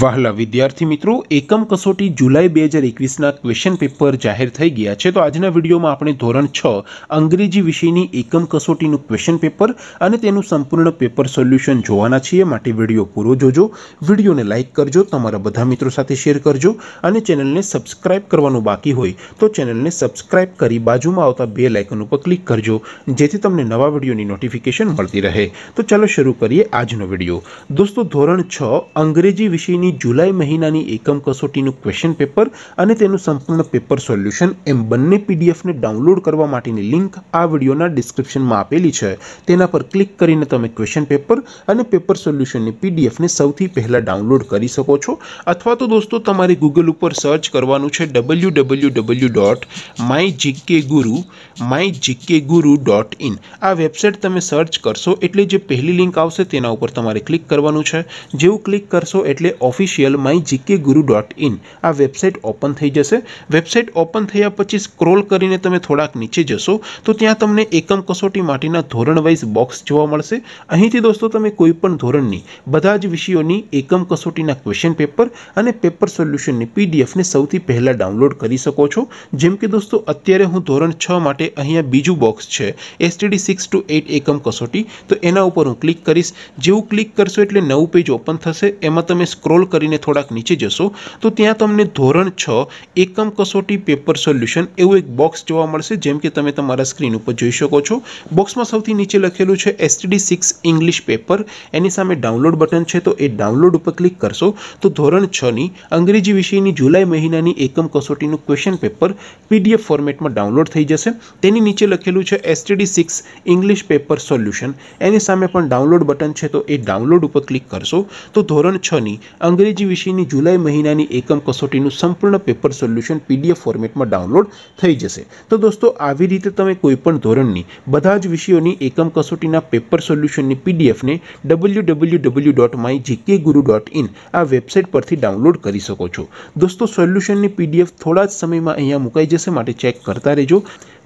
વહાલા વિદ્યાર્થી મિત્રો એકમ કસોટી જુલાઈ બે હજાર એકવીસના ક્વેશ્ચન પેપર જાહેર થઈ ગયા છે તો આજના વિડીયોમાં આપણે ધોરણ છ અંગ્રેજી વિષયની એકમ કસોટીનું ક્વેશ્ચન પેપર અને તેનું સંપૂર્ણ પેપર સોલ્યુશન જોવાના છીએ માટે વિડીયો પૂરો જોજો વિડીયોને લાઇક કરજો તમારા બધા મિત્રો સાથે શેર કરજો અને ચેનલને સબસ્ક્રાઇબ કરવાનું બાકી હોય તો ચેનલને સબસ્ક્રાઇબ કરી બાજુમાં આવતા બે લાઇકન ઉપર ક્લિક કરજો જેથી તમને નવા વિડીયોની નોટિફિકેશન મળતી રહે તો ચાલો શરૂ કરીએ આજનો વિડીયો દોસ્તો ધોરણ છ અંગ્રેજી વિષય યુપીની જુલાઈ મહિનાની એકમ કસોટીનું ક્વેશ્ચન પેપર અને તેનું સંપૂર્ણ પેપર સોલ્યુશન એમ બંને પીડીએફને ડાઉનલોડ કરવા માટેની લિંક આ વિડીયોના ડિસ્ક્રિપ્શનમાં આપેલી છે તેના પર ક્લિક કરીને તમે ક્વેશ્ચન પેપર અને પેપર સોલ્યુશનની પીડીએફને સૌથી પહેલાં ડાઉનલોડ કરી શકો છો અથવા તો દોસ્તો તમારે ગૂગલ ઉપર સર્ચ કરવાનું છે W W W dot my GK Guru my GK Guru dot in આ વેબસાઇટ તમે સર્ચ કરશો એટલે જે પહેલી લિંક આવશે તેના ઉપર તમારે ક્લિક કરવાનું છે જેવું ક્લિક કરશો એટલે official my GK Guru dot in આ વેબસાઇટ ઓપન થઈ જશે વેબસાઇટ ઓપન થયા પછી સ્ક્રોલ કરીને તમે થોડાક નીચે જશો તો ત્યાં તમને એકમ કસોટી માટેના ધોરણ વાઇઝ બોક્સ જોવા મળશે અહીંથી દોસ્તો તમે કોઈપણ ધોરણની બધા જ વિષયોની એકમ કસોટીના ક્વેશ્ચન પેપર અને પેપર સોલ્યુશનની પીડીએફને સૌથી પહેલાં ડાઉનલોડ કરી શકો છો જેમ કે દોસ્તો અત્યારે હું ધોરણ છ માટે અહીંયા બીજું બોક્સ છે એસટીડી સિક્સ ટુ એટ એકમ કસોટી તો એના ઉપર હું ક્લિક કરીશ જેવું ક્લિક કરશો એટલે નવું પેજ ઓપન થશે એમાં તમે સ્ક્રોલ સ્ક્રોલ કરીને થોડાક નીચે જશો તો ત્યાં તમને ધોરણ છ એકમ કસોટી પેપર સોલ્યુશન એવું એક બોક્સ જોવા મળશે જેમ કે તમે તમારા સ્ક્રીન ઉપર જોઈ શકો છો બોક્સમાં સૌથી નીચે લખેલું છે એસટીડી સિક્સ ઇંગ્લિશ પેપર એની સામે ડાઉનલોડ બટન છે તો એ ડાઉનલોડ ઉપર ક્લિક કરશો તો ધોરણ છની અંગ્રેજી વિષયની જુલાઈ મહિનાની એકમ કસોટીનું ક્વેશ્ચન પેપર પીડીએફ ફોર્મેટમાં ડાઉનલોડ થઈ જશે તેની નીચે લખેલું છે STD six English paper solution એની સામે પણ ડાઉનલોડ બટન છે તો એ ડાઉનલોડ ઉપર ક્લિક કરશો તો ધોરણ છની અંગ્રેજી વિષયની જુલાઈ મહિનાની એકમ કસોટીનું સંપૂર્ણ પેપર સોલ્યુશન પીડીએફ ફોર્મેટમાં ડાઉનલોડ થઈ જશે તો દોસ્તો આવી રીતે તમે કોઈપણ ધોરણની બધા જ વિષયોની એકમ કસોટીના પેપર સોલ્યુશનની પીડીએફને W W W dot my GK Guru dot in આ વેબસાઇટ પરથી ડાઉનલોડ કરી શકો છો દોસ્તો સોલ્યુશનની પીડીએફ થોડા જ સમયમાં અહીંયા મુકાઈ જશે માટે ચેક કરતા રહેજો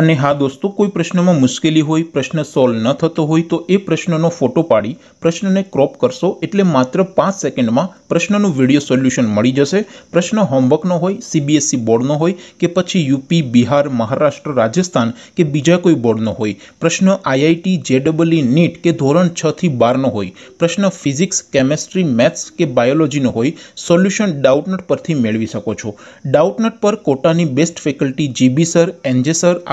અને હા દોસ્તો કોઈ પ્રશ્નમાં મુશ્કેલી હોય પ્રશ્ન સોલ્વ ન થતો હોય તો એ પ્રશ્નનો ફોટો પાડી પ્રશ્નને ક્રોપ કરશો એટલે માત્ર પાંચ સેકન્ડમાં પ્રશ્નનું વિડીયો સોલ્યુશન મળી જશે પ્રશ્ન હોમવર્કનો હોય સીબીએસસી બોર્ડનો e હોય કે પછી યુપી બિહાર મહારાષ્ટ્ર રાજસ્થાન કે બીજા કોઈ બોર્ડનો હોય પ્રશ્ન આઈઆઈટી જેડબલઈ નીટ કે ધોરણ છથી બારનો હોય પ્રશ્ન ફિઝિક્સ કેમેસ્ટ્રી મેથ્સ કે બાયોલોજીનો હોય સોલ્યુશન ડાઉટનટ પરથી મેળવી શકો છો ડાઉટનટ પર કોટાની best faculty GB sir NJ sir